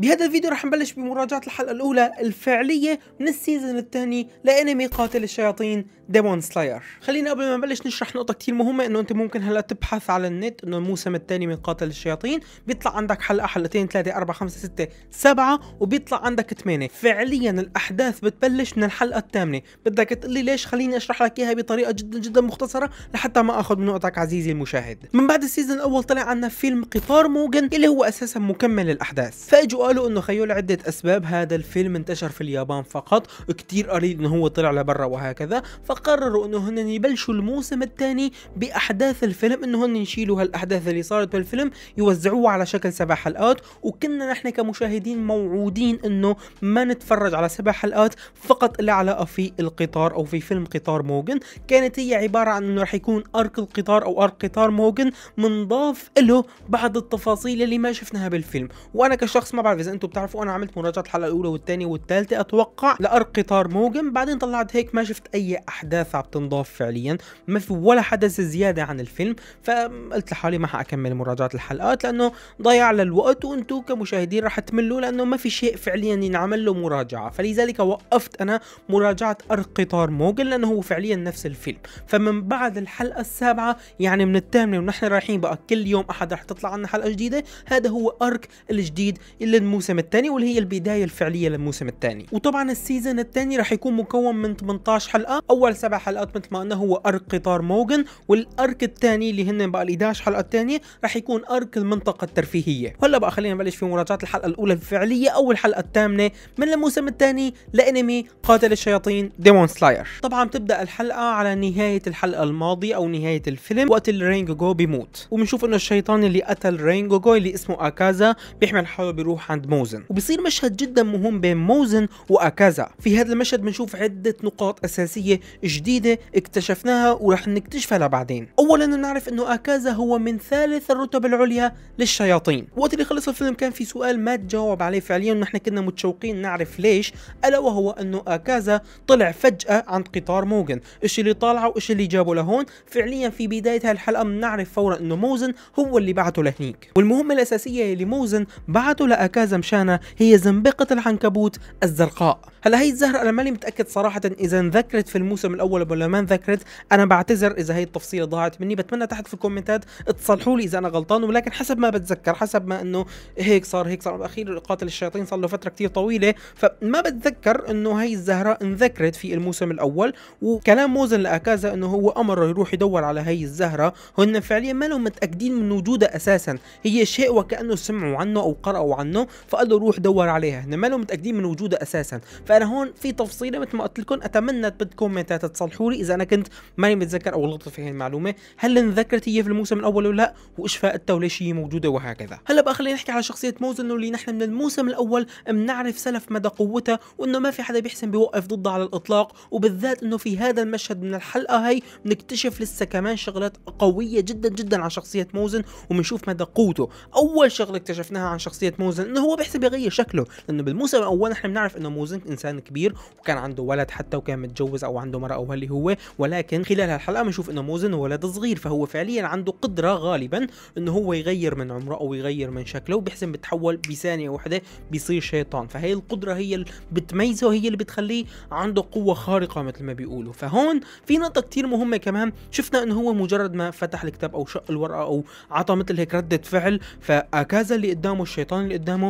بهذا الفيديو رح نبلش بمراجعة الحلقة الأولى الفعلية من السيزون الثاني لأنمي قاتل الشياطين ديمون سلاير خلينا قبل ما نبلش نشرح نقطة كتير مهمة إنه أنت ممكن هلا تبحث على النت إنه الموسم الثاني من قاتل الشياطين بيطلع عندك حلقة حلقتين ثلاثة أربعة خمسة ستة سبعة وبيطلع عندك ثمانية فعليا الأحداث بتبلش من الحلقة الثامنة بدك تقول لي ليش خليني أشرح لك إياها بطريقة جدا جدا مختصرة لحتى ما أخذ من وقتك عزيزي المشاهد من بعد السيزون الأول طلع عنا فيلم قطار موجن اللي هو أساسا مكمل الأحداث فاجوا قالوا انه خيو لعدة اسباب هذا الفيلم انتشر في اليابان فقط وكتير قليل انه هو طلع لبرا وهكذا فقرروا انه هن يبلشوا الموسم الثاني باحداث الفيلم انه هن يشيلوا هالاحداث اللي صارت بالفيلم يوزعوها على شكل سبع حلقات وكنا نحن كمشاهدين موعودين انه ما نتفرج على سبع حلقات فقط اللي علاقة في القطار او في فيلم قطار موجن كانت هي عبارة عن انه رح يكون ارك القطار او ارك قطار موجن منضاف له بعض التفاصيل اللي ما شفناها بالفيلم وانا كشخص ما بعرف اذا انتم بتعرفوا انا عملت مراجعه الحلقه الاولى والثانيه والثالثه اتوقع لار قطار موجم بعدين طلعت هيك ما شفت اي احداث عم تنضاف فعليا ما في ولا حدث زياده عن الفيلم فقلت لحالي ما حاكمل مراجعه الحلقات لانه ضيع للوقت وانتم كمشاهدين رح تملوا لانه ما في شيء فعليا ينعمل له مراجعه فلذلك وقفت انا مراجعه ار قطار موجم لانه هو فعليا نفس الفيلم فمن بعد الحلقه السابعه يعني من الثامنه ونحن رايحين بقى كل يوم احد رح تطلع عنا حلقه جديده هذا هو ارك الجديد اللي الموسم الثاني واللي هي البدايه الفعليه للموسم الثاني وطبعا السيزون الثاني راح يكون مكون من 18 حلقه اول سبع حلقات مثل ما قلنا هو ارك قطار موجن والارك الثاني اللي هن بقى ال11 حلقه الثانيه راح يكون ارك المنطقه الترفيهيه هلا بقى خلينا نبلش في مراجعه الحلقه الاولى الفعليه او الحلقه الثامنه من الموسم الثاني لانمي قاتل الشياطين ديمون سلاير طبعا بتبدا الحلقه على نهايه الحلقه الماضيه او نهايه الفيلم وقت جو بيموت وبنشوف انه الشيطان اللي قتل رينجو جو اللي اسمه اكازا بيحمل حاله بروح عند موزن وبصير مشهد جدا مهم بين موزن واكازا في هذا المشهد بنشوف عده نقاط اساسيه جديده اكتشفناها وراح نكتشفها لبعدين اولا نعرف انه اكازا هو من ثالث الرتب العليا للشياطين وقت اللي خلص الفيلم كان في سؤال ما تجاوب عليه فعليا ونحن كنا متشوقين نعرف ليش الا وهو انه اكازا طلع فجاه عند قطار موجن الشيء اللي طالعه وايش اللي جابه لهون فعليا في بدايه هالحلقه بنعرف فورا انه موزن هو اللي بعته لهنيك والمهمه الاساسيه اللي موزن بعته لاكازا حكى هي زنبقة العنكبوت الزرقاء هلا هي الزهرة أنا ماني متأكد صراحة إذا انذكرت في الموسم الأول ولا ما انذكرت أنا بعتذر إذا هي التفصيلة ضاعت مني بتمنى تحت في الكومنتات تصلحوا لي إذا أنا غلطان ولكن حسب ما بتذكر حسب ما إنه هيك صار هيك صار أخير قاتل الشياطين صار له فترة كتير طويلة فما بتذكر إنه هي الزهرة انذكرت في الموسم الأول وكلام موزن لأكازا إنه هو أمره يروح يدور على هي الزهرة هن فعليا ما لهم متأكدين من وجودها أساسا هي شيء وكأنه سمعوا عنه أو قرأوا عنه فقال له روح دور عليها هن ما لهم متاكدين من وجوده اساسا فانا هون في تفصيله مثل ما قلت لكم اتمنى بالكومنتات تصلحوا لي اذا انا كنت ماني متذكر او غلطت في هي المعلومه هل انذكرت هي في الموسم الاول ولا لا وايش فائدتها وليش هي موجوده وهكذا هلا بقى خلينا نحكي على شخصيه موزن اللي نحن من الموسم الاول بنعرف سلف مدى قوتها وانه ما في حدا بيحسن بيوقف ضدها على الاطلاق وبالذات انه في هذا المشهد من الحلقه هي بنكتشف لسه كمان شغلات قويه جدا جدا عن شخصيه موزن وبنشوف مدى قوته اول شغله اكتشفناها عن شخصيه موزن انه لانه هو بيحسب يغير شكله لانه بالموسم الاول احنا بنعرف انه موزن انسان كبير وكان عنده ولد حتى وكان متجوز او عنده مرأة او اللي هو ولكن خلال هالحلقة بنشوف انه موزن ولد صغير فهو فعليا عنده قدرة غالبا انه هو يغير من عمره او يغير من شكله وبيحسن بتحول بثانية واحدة بيصير شيطان فهي القدرة هي اللي بتميزه وهي اللي بتخليه عنده قوة خارقة مثل ما بيقولوا فهون في نقطة كتير مهمة كمان شفنا انه هو مجرد ما فتح الكتاب او شق الورقة او عطى مثل هيك ردة فعل فاكازا اللي قدامه الشيطان اللي قدامه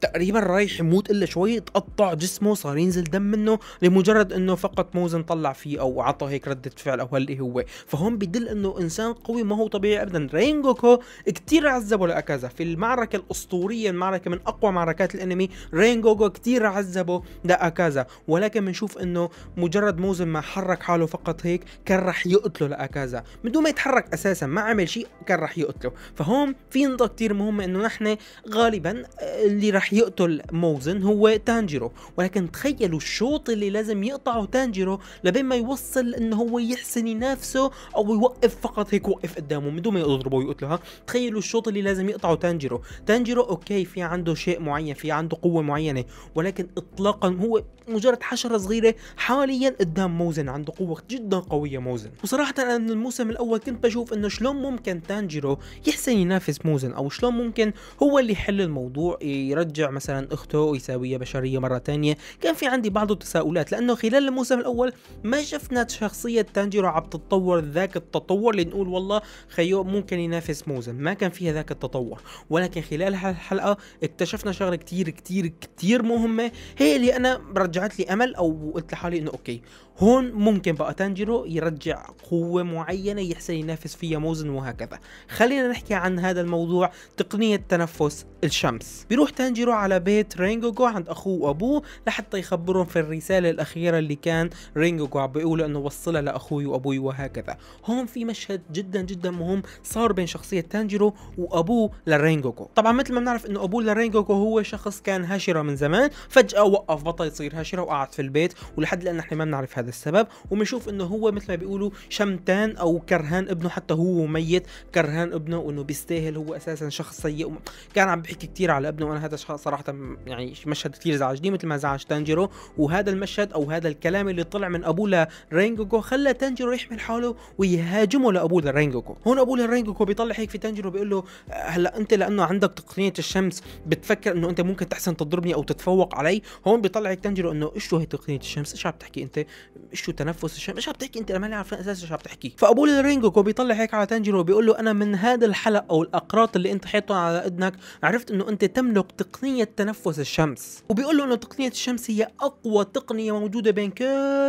تقريبا رايح يموت الا شوي تقطع جسمه صار ينزل دم منه لمجرد انه فقط موزن طلع فيه او عطى هيك ردة فعل او اللي هو فهون بدل انه انسان قوي ما هو طبيعي ابدا رينجوكو كثير عذبه لاكازا في المعركة الاسطورية المعركة من اقوى معركات الانمي رينجوكو كثير عذبه لاكازا ولكن بنشوف انه مجرد موزن ما حرك حاله فقط هيك كان رح يقتله لاكازا من دون ما يتحرك اساسا ما عمل شيء كان رح يقتله فهون في نقطة كثير مهمة انه نحن غالبا آه، اللي رح راح يقتل موزن هو تانجيرو ولكن تخيلوا الشوط اللي لازم يقطعه تانجيرو لبين ما يوصل انه هو يحسن ينافسه او يوقف فقط هيك وقف قدامه من دون ما يضربه ويقتله تخيلوا الشوط اللي لازم يقطعه تانجيرو تانجيرو اوكي في عنده شيء معين في عنده قوه معينه ولكن اطلاقا هو مجرد حشره صغيره حاليا قدام موزن عنده قوه جدا قويه موزن وصراحه انا من الموسم الاول كنت بشوف انه شلون ممكن تانجيرو يحسن ينافس موزن او شلون ممكن هو اللي يحل الموضوع يرجع يرجع مثلا اخته ويساويها بشريه مره ثانيه كان في عندي بعض التساؤلات لانه خلال الموسم الاول ما شفنا شخصيه تانجيرو عم تتطور ذاك التطور اللي نقول والله خيو ممكن ينافس موزن ما كان فيها ذاك التطور ولكن خلال هالحلقه اكتشفنا شغله كتير كتير كتير مهمه هي اللي انا رجعت لي امل او قلت لحالي انه اوكي هون ممكن بقى تانجيرو يرجع قوة معينة يحسن ينافس فيها موزن وهكذا خلينا نحكي عن هذا الموضوع تقنية تنفس الشمس بيروح تانجيرو على بيت رينجوكو عند أخوه وأبوه لحتى يخبرهم في الرسالة الأخيرة اللي كان رينجوكو عم أنه وصلها لأخوي وأبوي وهكذا هون في مشهد جدا جدا مهم صار بين شخصية تانجيرو وأبوه لرينجوكو طبعا مثل ما بنعرف أنه أبوه لرينجوكو هو شخص كان هاشرة من زمان فجأة وقف بطل يصير هاشرة وقعد في البيت ولحد الآن نحن ما بنعرف هذا لهذا السبب وبنشوف انه هو مثل ما بيقولوا شمتان او كرهان ابنه حتى هو ميت كرهان ابنه وانه بيستاهل هو اساسا شخص سيء كان عم بيحكي كثير على ابنه وانا هذا صراحه يعني مشهد كثير زعجني مثل ما زعج تانجيرو وهذا المشهد او هذا الكلام اللي طلع من ابوه لرينجوكو خلى تانجيرو يحمل حاله ويهاجمه لابوه لرينجوكو هون ابوه لرينجوكو بيطلع هيك في تانجيرو بيقول له هلا انت لانه عندك تقنيه الشمس بتفكر انه انت ممكن تحسن تضربني او تتفوق علي هون بيطلع هيك تانجيرو انه ايش هي تقنيه الشمس ايش عم تحكي انت شو تنفس الشم ايش عم تحكي انت ماني عارف اساسا ايش عم تحكي فابو الرينجو كو بيطلع هيك على تانجيرو بيقول له انا من هذا الحلق او الاقراط اللي انت حاطه على اذنك عرفت انه انت تملك تقنيه تنفس الشمس وبيقول له انه تقنيه الشمس هي اقوى تقنيه موجوده بين كل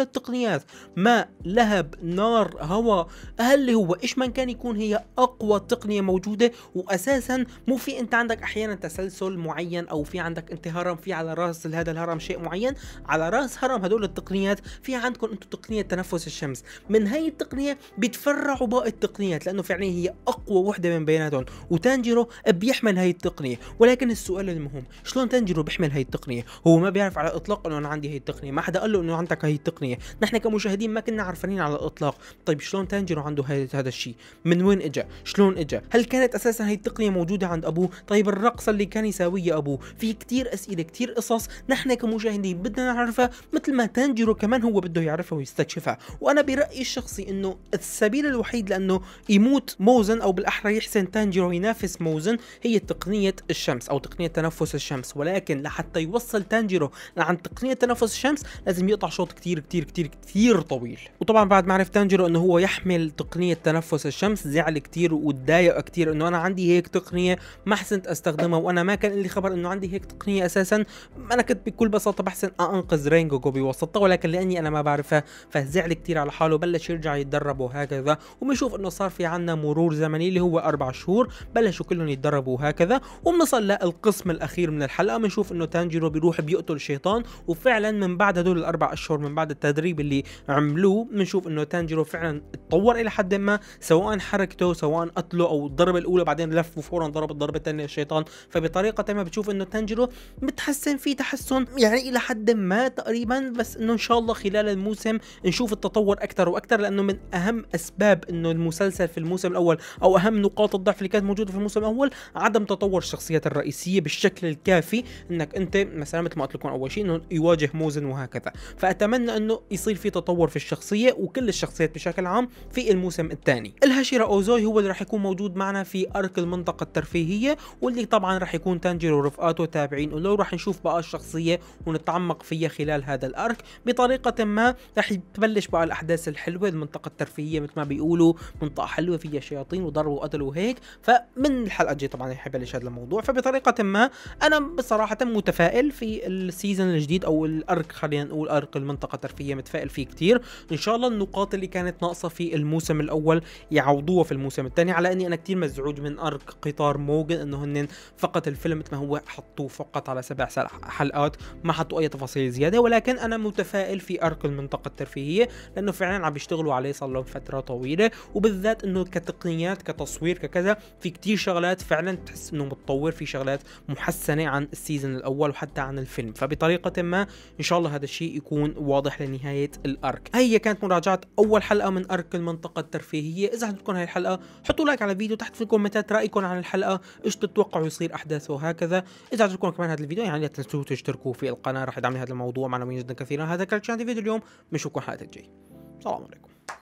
التقنيات ماء لهب نار هواء هل هو ايش ما كان يكون هي اقوى تقنيه موجوده واساسا مو في انت عندك احيانا تسلسل معين او في عندك انت هرم في على راس هذا الهرم شيء معين على راس هرم هدول التقنيات في عندك عندكم انتم تقنيه تنفس الشمس من هي التقنيه بيتفرعوا باقي التقنيات لانه فعليا هي اقوى وحده من بيناتهم وتانجيرو بيحمل هي التقنيه ولكن السؤال المهم شلون تانجيرو بيحمل هي التقنيه هو ما بيعرف على الاطلاق انه انا عندي هي التقنيه ما حدا قال له انه عندك هي التقنيه نحن كمشاهدين ما كنا عارفين على الاطلاق طيب شلون تانجيرو عنده هذا الشيء من وين اجى شلون اجى هل كانت اساسا هي التقنيه موجوده عند ابوه طيب الرقصه اللي كان يساويها ابوه في كتير اسئله كتير قصص نحن كمشاهدين بدنا نعرفها مثل ما تانجيرو كمان هو بده يعرفها ويستكشفها وانا برايي الشخصي انه السبيل الوحيد لانه يموت موزن او بالاحرى يحسن تانجيرو ينافس موزن هي تقنيه الشمس او تقنيه تنفس الشمس ولكن لحتى يوصل تانجيرو عن تقنيه تنفس الشمس لازم يقطع شوط كتير كتير كتير كتير طويل وطبعا بعد ما عرف تانجيرو انه هو يحمل تقنيه تنفس الشمس زعل كتير وتضايق كتير انه انا عندي هيك تقنيه ما حسنت استخدمها وانا ما كان لي خبر انه عندي هيك تقنيه اساسا انا كنت بكل بساطه بحسن انقذ رينجوكو بواسطتها ولكن لاني انا ما ما بعرفها فزعل كتير على حاله بلش يرجع يتدرب وهكذا وبنشوف انه صار في عنا مرور زمني اللي هو اربع شهور بلشوا كلهم يتدربوا وهكذا وبنصل للقسم الاخير من الحلقه بنشوف انه تانجيرو بيروح بيقتل شيطان وفعلا من بعد هدول الاربع اشهر من بعد التدريب اللي عملوه بنشوف انه تانجيرو فعلا اتطور الى حد ما سواء حركته سواء قتله او الضربه الاولى بعدين لف وفورا ضرب الضربه الثانيه الشيطان فبطريقه ما بتشوف انه تانجيرو متحسن في تحسن يعني الى حد ما تقريبا بس انه ان شاء الله خلال الموسم نشوف التطور اكثر واكثر لانه من اهم اسباب انه المسلسل في الموسم الاول او اهم نقاط الضعف اللي كانت موجوده في الموسم الاول عدم تطور الشخصيات الرئيسيه بالشكل الكافي انك انت مثلا مثل ما قلت لكم اول شيء انه يواجه موزن وهكذا فاتمنى انه يصير في تطور في الشخصيه وكل الشخصيات بشكل عام في الموسم الثاني الهاشيرا اوزوي هو اللي راح يكون موجود معنا في ارك المنطقه الترفيهيه واللي طبعا راح يكون تانجيرو ورفقاته تابعين له راح نشوف بقى الشخصيه ونتعمق فيها خلال هذا الارك بطريقه ما ما رح تبلش بقى الاحداث الحلوه المنطقه الترفيهيه مثل ما بيقولوا منطقه حلوه فيها شياطين وضرب وقتل وهيك فمن الحلقه الجايه طبعا رح يبلش هذا الموضوع فبطريقه ما انا بصراحه متفائل في السيزون الجديد او الارك خلينا نقول ارك المنطقه الترفيهيه متفائل فيه كثير ان شاء الله النقاط اللي كانت ناقصه في الموسم الاول يعوضوها في الموسم الثاني على اني انا كثير مزعوج من ارك قطار موجن انه هن فقط الفيلم مثل ما هو حطوه فقط على سبع حلقات ما حطوا اي تفاصيل زياده ولكن انا متفائل في ارك المنطقه الترفيهيه لانه فعلا عم بيشتغلوا عليه صار لهم فتره طويله وبالذات انه كتقنيات كتصوير ككذا في كتير شغلات فعلا تحس انه متطور في شغلات محسنه عن السيزون الاول وحتى عن الفيلم فبطريقه ما ان شاء الله هذا الشيء يكون واضح لنهايه الارك هي كانت مراجعه اول حلقه من ارك المنطقه الترفيهيه اذا عجبتكم هاي الحلقه حطوا لايك على الفيديو تحت في الكومنتات رايكم عن الحلقه ايش تتوقعوا يصير احداث وهكذا اذا عجبكم كمان هذا الفيديو يعني لا تنسوا تشتركوا في القناه راح يدعمني هذا الموضوع معنويا جدا كثيرا هذا كان فيديو اليوم اليوم بنشوفكم حلقه الجاي سلام عليكم